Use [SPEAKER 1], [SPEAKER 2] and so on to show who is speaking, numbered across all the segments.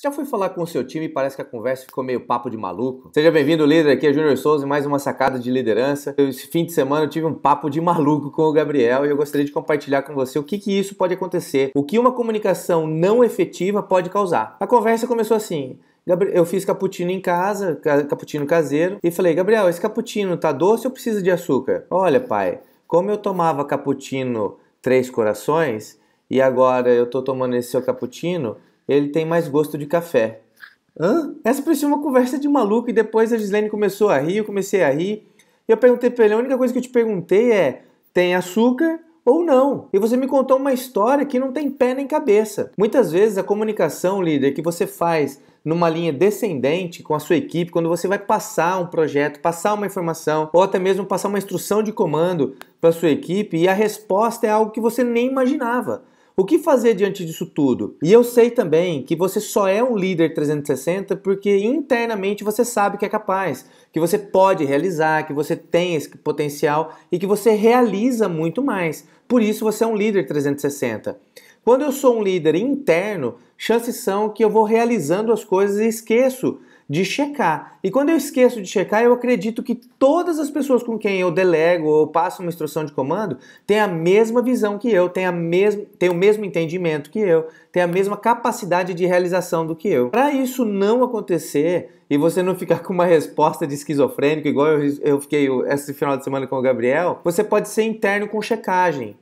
[SPEAKER 1] Você já foi falar com o seu time e parece que a conversa ficou meio papo de maluco? Seja bem-vindo, líder. Aqui é Júnior Souza e mais uma sacada de liderança. Esse fim de semana eu tive um papo de maluco com o Gabriel e eu gostaria de compartilhar com você o que, que isso pode acontecer, o que uma comunicação não efetiva pode causar. A conversa começou assim. Eu fiz cappuccino em casa, cappuccino caseiro, e falei: Gabriel, esse cappuccino tá doce ou precisa de açúcar? Olha, pai, como eu tomava cappuccino três corações e agora eu tô tomando esse seu cappuccino, ele tem mais gosto de café. Hã? Essa parecia uma conversa de maluco e depois a Gislene começou a rir, eu comecei a rir. E eu perguntei pra ele, a única coisa que eu te perguntei é, tem açúcar ou não? E você me contou uma história que não tem pé nem cabeça. Muitas vezes a comunicação, líder, que você faz numa linha descendente com a sua equipe, quando você vai passar um projeto, passar uma informação ou até mesmo passar uma instrução de comando para sua equipe e a resposta é algo que você nem imaginava. O que fazer diante disso tudo? E eu sei também que você só é um líder 360 porque internamente você sabe que é capaz, que você pode realizar, que você tem esse potencial e que você realiza muito mais. Por isso você é um líder 360. Quando eu sou um líder interno, chances são que eu vou realizando as coisas e esqueço de checar. E quando eu esqueço de checar, eu acredito que todas as pessoas com quem eu delego ou passo uma instrução de comando têm a mesma visão que eu, têm, a mesmo, têm o mesmo entendimento que eu, têm a mesma capacidade de realização do que eu. Para isso não acontecer e você não ficar com uma resposta de esquizofrênico, igual eu, eu fiquei esse final de semana com o Gabriel, você pode ser interno com checagem.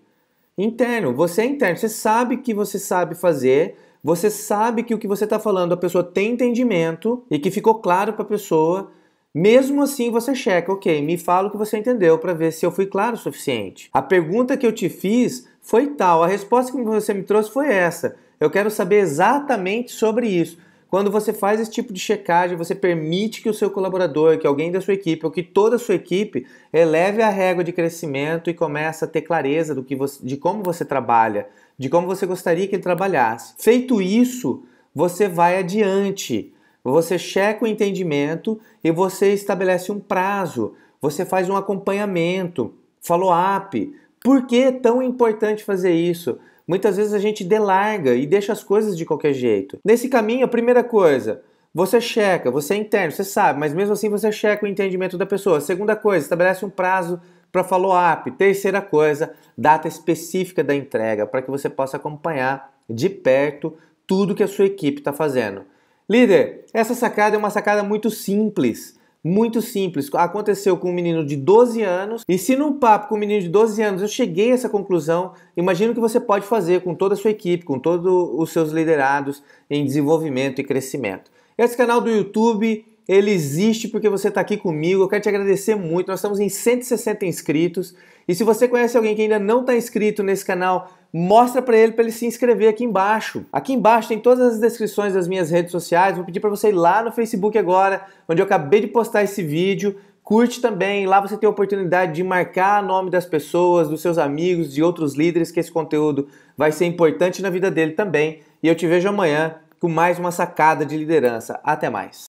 [SPEAKER 1] Interno, você é interno, você sabe que você sabe fazer, você sabe que o que você está falando a pessoa tem entendimento e que ficou claro para a pessoa. Mesmo assim, você checa, ok, me fala o que você entendeu para ver se eu fui claro o suficiente. A pergunta que eu te fiz foi tal, a resposta que você me trouxe foi essa. Eu quero saber exatamente sobre isso. Quando você faz esse tipo de checagem, você permite que o seu colaborador, que alguém da sua equipe ou que toda a sua equipe eleve a régua de crescimento e começa a ter clareza do que você, de como você trabalha, de como você gostaria que ele trabalhasse. Feito isso, você vai adiante. Você checa o entendimento e você estabelece um prazo, você faz um acompanhamento, follow-up. Por que é tão importante fazer isso? Muitas vezes a gente delarga e deixa as coisas de qualquer jeito. Nesse caminho, a primeira coisa, você checa, você é interno, você sabe, mas mesmo assim você checa o entendimento da pessoa. Segunda coisa, estabelece um prazo para follow-up. Terceira coisa, data específica da entrega, para que você possa acompanhar de perto tudo que a sua equipe está fazendo. Líder, essa sacada é uma sacada muito simples, muito simples. Aconteceu com um menino de 12 anos, e se num papo com um menino de 12 anos eu cheguei a essa conclusão, imagino que você pode fazer com toda a sua equipe, com todos os seus liderados em desenvolvimento e crescimento. Esse canal do YouTube, ele existe porque você está aqui comigo. Eu quero te agradecer muito. Nós estamos em 160 inscritos. E se você conhece alguém que ainda não está inscrito nesse canal, mostra para ele para ele se inscrever aqui embaixo. Aqui embaixo tem todas as descrições das minhas redes sociais. Vou pedir para você ir lá no Facebook agora, onde eu acabei de postar esse vídeo. Curte também, lá você tem a oportunidade de marcar o nome das pessoas, dos seus amigos, de outros líderes que esse conteúdo vai ser importante na vida dele também. E eu te vejo amanhã com mais uma sacada de liderança. Até mais.